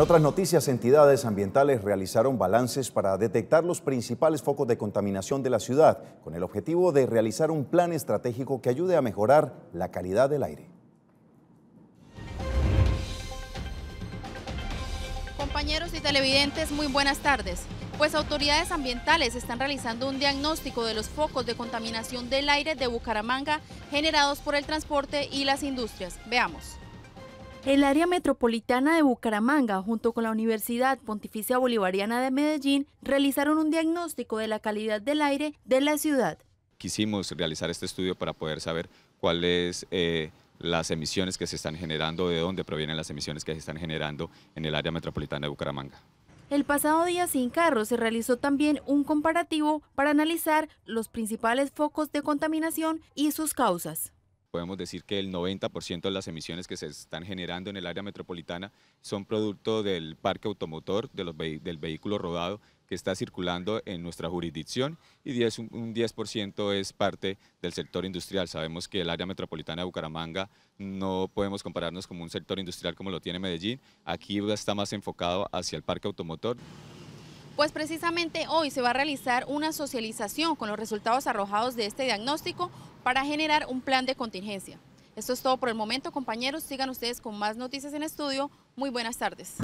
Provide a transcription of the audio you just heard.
En otras noticias, entidades ambientales realizaron balances para detectar los principales focos de contaminación de la ciudad, con el objetivo de realizar un plan estratégico que ayude a mejorar la calidad del aire. Compañeros y televidentes, muy buenas tardes. Pues autoridades ambientales están realizando un diagnóstico de los focos de contaminación del aire de Bucaramanga generados por el transporte y las industrias. Veamos. El área metropolitana de Bucaramanga, junto con la Universidad Pontificia Bolivariana de Medellín, realizaron un diagnóstico de la calidad del aire de la ciudad. Quisimos realizar este estudio para poder saber cuáles eh, las emisiones que se están generando, de dónde provienen las emisiones que se están generando en el área metropolitana de Bucaramanga. El pasado día sin carros se realizó también un comparativo para analizar los principales focos de contaminación y sus causas podemos decir que el 90% de las emisiones que se están generando en el área metropolitana son producto del parque automotor, de los del vehículo rodado que está circulando en nuestra jurisdicción y 10, un 10% es parte del sector industrial. Sabemos que el área metropolitana de Bucaramanga no podemos compararnos con un sector industrial como lo tiene Medellín. Aquí está más enfocado hacia el parque automotor. Pues precisamente hoy se va a realizar una socialización con los resultados arrojados de este diagnóstico para generar un plan de contingencia. Esto es todo por el momento, compañeros. Sigan ustedes con más noticias en estudio. Muy buenas tardes.